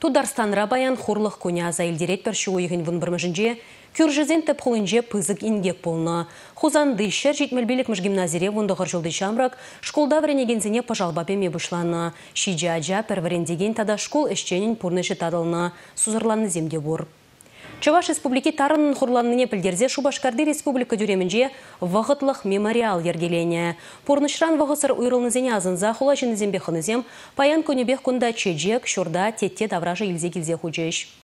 Тударстан Рабаян хурлық көне аза елдерет бір шу ойығын вұн бірмежінде, күржізен тіп құлынже пызық ингек болны. Хузанды дейшер жетмелбелік гимназире вұндығыр жылды шамрак, школда вренегензіне пажалба беме бұшланы. Шиджа-джа деген тада школ ішченін пұрнышы тадылны, сузырланы земде бор. Чаваш республики тарынын хурланыне пілдерзе Шубашкарды республика дүремінде вағытлық мемориал ергелене. Порнышран вағысыр ұйрылнызене азынза хула зембе хынызем, паян көнебек күнда чеджек, шурда, тетте давража илзе-гилзе худжеш.